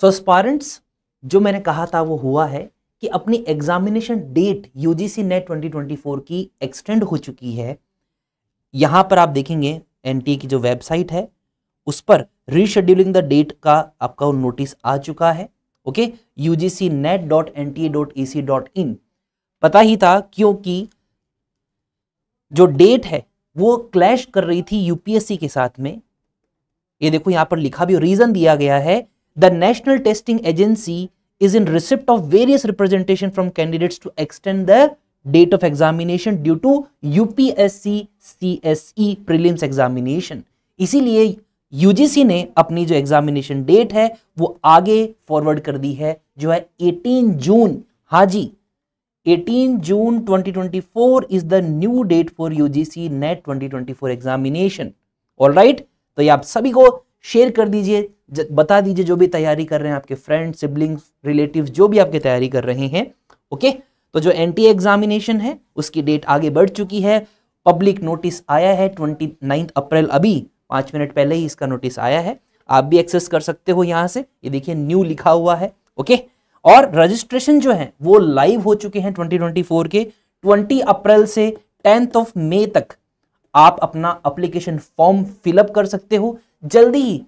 सो स्पारेंट्स जो मैंने कहा था वो हुआ है कि अपनी एग्जामिनेशन डेट यूजीसी नेट 2024 की एक्सटेंड हो चुकी है यहाँ पर आप देखेंगे एन की जो वेबसाइट है उस पर रीशेड्यूलिंग द डेट का आपका नोटिस आ चुका है okay U G C net dot N T dot E C dot in पता ही था क्योंकि जो डेट है वो क्लैश कर रही थी यूपीएससी के साथ में ये देखो यहाँ पर लिखा भी रीजन दिया गया है The National Testing Agency is in receipt of various representation from candidates to extend the date of examination due to UPSC CSE prelims examination. इसीलिए यूजीसी ने अपनी जो एग्जामिनेशन डेट है वो आगे फॉरवर्ड कर दी है जो है 18 जून हाँ जी 18 June 2024 is the new date for UGC net 2024 examination all right तो ये आप सभी को शेयर कर दीजिए बता दीजिए जो भी तैयारी कर रहे हैं आपके फ्रेंड सिबलिंग्स रिलेटिव जो भी आपकी तैयारी कर रहे हैं ओके तो जो एन एग्जामिनेशन है उसकी डेट आगे बढ़ चुकी है पब्लिक नोटिस आया है ट्वेंटी अप्रैल अभी पाँच मिनट पहले ही इसका नोटिस आया है आप भी एक्सेस कर सकते हो यहाँ से ये देखिए न्यू लिखा हुआ है ओके और रजिस्ट्रेशन जो है वो लाइव हो चुके हैं 2024 के 20 अप्रैल से टेंथ ऑफ मई तक आप अपना अप्लीकेशन फॉर्म फिलअप कर सकते हो जल्दी ही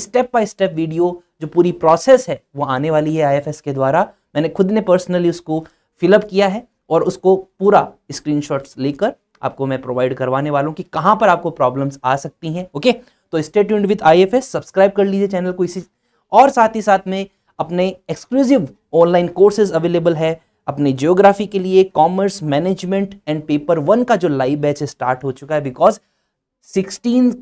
स्टेप बाय स्टेप वीडियो जो पूरी प्रोसेस है वो आने वाली है आईएफएस के द्वारा मैंने खुद ने पर्सनली उसको फिलअप किया है और उसको पूरा स्क्रीन लेकर आपको मैं प्रोवाइड करवाने वाला हूँ कि कहाँ पर आपको प्रॉब्लम्स आ सकती हैं ओके तो stay tuned with I subscribe कर लीजिए चैनल को इसी और साथ ही साथ में अपने एक्सक्लूसिव ऑनलाइन कोर्सेज अवेलेबल है अपने जियोग्राफी के लिए commerce management and paper one का जो लाइव बैच स्टार्ट हो चुका है बिकॉज सिक्सटीन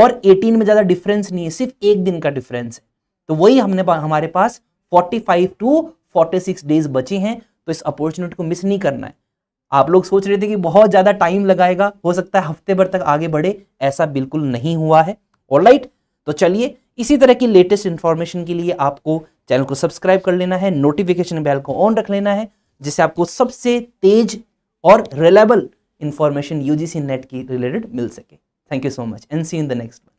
और एटीन में ज़्यादा डिफरेंस नहीं है सिर्फ एक दिन का डिफरेंस है तो वही हमने हमारे पास forty five to forty six days बचे हैं तो इस अपॉर्चुनिटी को मिस नहीं करना है आप लोग सोच रहे थे कि बहुत ज़्यादा टाइम लगाएगा हो सकता है हफ्ते भर तक आगे बढ़े ऐसा बिल्कुल नहीं हुआ है और लाइट तो चलिए इसी तरह की लेटेस्ट इन्फॉर्मेशन के लिए आपको चैनल को सब्सक्राइब कर लेना है नोटिफिकेशन बेल को ऑन रख लेना है जिससे आपको सबसे तेज और रिलायबल इंफॉर्मेशन यूजीसी नेट की रिलेटेड मिल सके thank you so much and see in the next